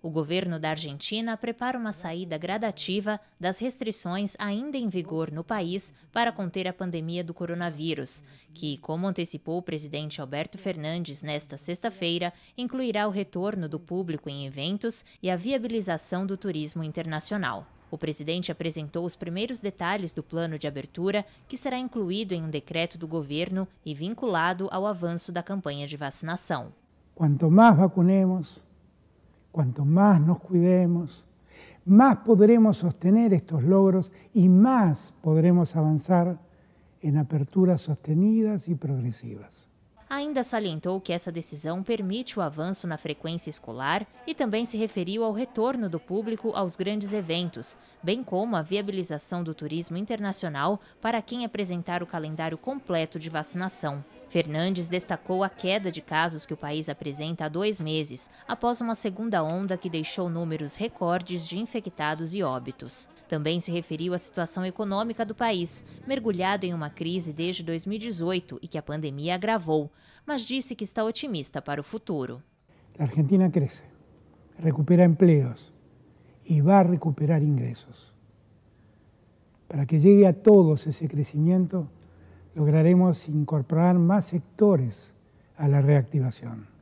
O governo da Argentina prepara uma saída gradativa das restrições ainda em vigor no país para conter a pandemia do coronavírus, que, como antecipou o presidente Alberto Fernandes nesta sexta-feira, incluirá o retorno do público em eventos e a viabilização do turismo internacional. O presidente apresentou os primeiros detalhes do plano de abertura, que será incluído em um decreto do governo e vinculado ao avanço da campanha de vacinação. Quanto mais vacunemos, Cuanto más nos cuidemos, más podremos sostener estos logros y más podremos avanzar em aperturas sostenidas e progressivas. Ainda salientou que essa decisão permite o avanço na frequência escolar e também se referiu ao retorno do público aos grandes eventos, bem como a viabilização do turismo internacional para quem apresentar o calendário completo de vacinação. Fernandes destacou a queda de casos que o país apresenta há dois meses, após uma segunda onda que deixou números recordes de infectados e óbitos. Também se referiu à situação econômica do país, mergulhado em uma crise desde 2018 e que a pandemia agravou, mas disse que está otimista para o futuro. A Argentina cresce, recupera empregos e vai recuperar ingressos. Para que chegue a todos esse crescimento, lograremos incorporar más sectores a la reactivación.